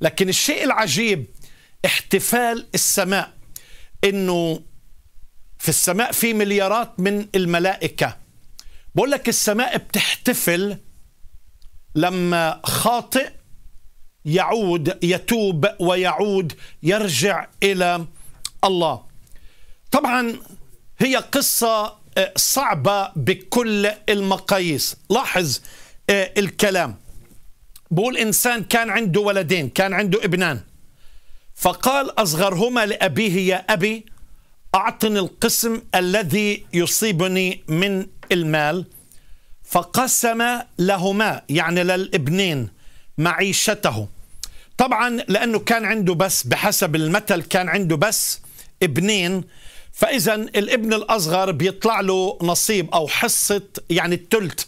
لكن الشيء العجيب احتفال السماء انه في السماء في مليارات من الملائكه بقول لك السماء بتحتفل لما خاطئ يعود يتوب ويعود يرجع الى الله طبعا هي قصه آه، صعبه بكل المقاييس لاحظ آه، الكلام بقول إنسان كان عنده ولدين كان عنده ابنان فقال أصغرهما لأبيه يا أبي أعطني القسم الذي يصيبني من المال فقسم لهما يعني للابنين معيشته طبعا لأنه كان عنده بس بحسب المثل كان عنده بس ابنين فإذا الابن الأصغر بيطلع له نصيب أو حصة يعني الثلث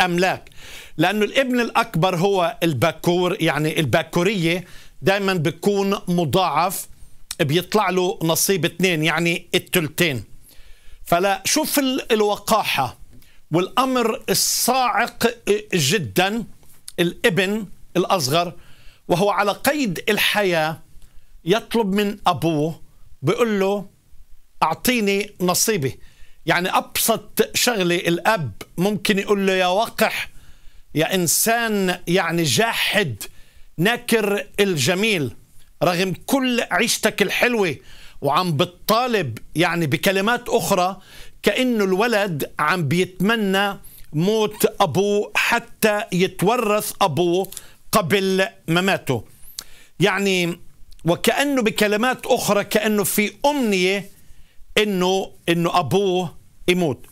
أملاك لأنه الابن الأكبر هو الباكور يعني الباكوريه دائما بيكون مضاعف بيطلع له نصيب اثنين يعني التلتين فلا شوف الوقاحة والأمر الصاعق جدا الابن الأصغر وهو على قيد الحياة يطلب من أبوه بيقول له أعطيني نصيبي يعني أبسط شغلة الأب ممكن يقول له يا وقح يا إنسان يعني جاحد ناكر الجميل رغم كل عيشتك الحلوة وعم بتطالب يعني بكلمات أخرى كأنه الولد عم بيتمنى موت أبوه حتى يتورث أبوه قبل مماته يعني وكأنه بكلمات أخرى كأنه في أمنية انه انه ابوه يموت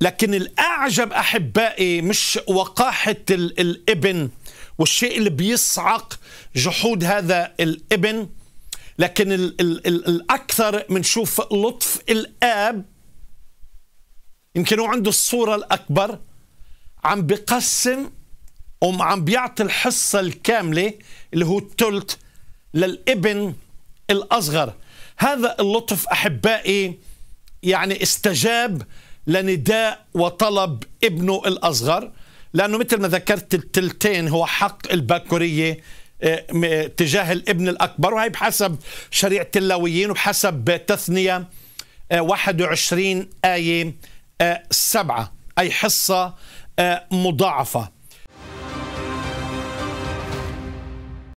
لكن الاعجب احبائي مش وقاحه الابن والشيء اللي بيصعق جحود هذا الابن لكن الـ الـ الـ الاكثر بنشوف لطف الاب يمكن هو عنده الصوره الاكبر عم بقسم وعم بيعطي الحصه الكامله اللي هو الثلث للابن الاصغر هذا اللطف أحبائي يعني استجاب لنداء وطلب ابنه الأصغر لأنه مثل ما ذكرت التلتين هو حق الباكورية آه، تجاه الابن الأكبر وهي بحسب شريعة اللاويين وبحسب تثنية 21 آه، آية 7 آه، أي حصة مضاعفة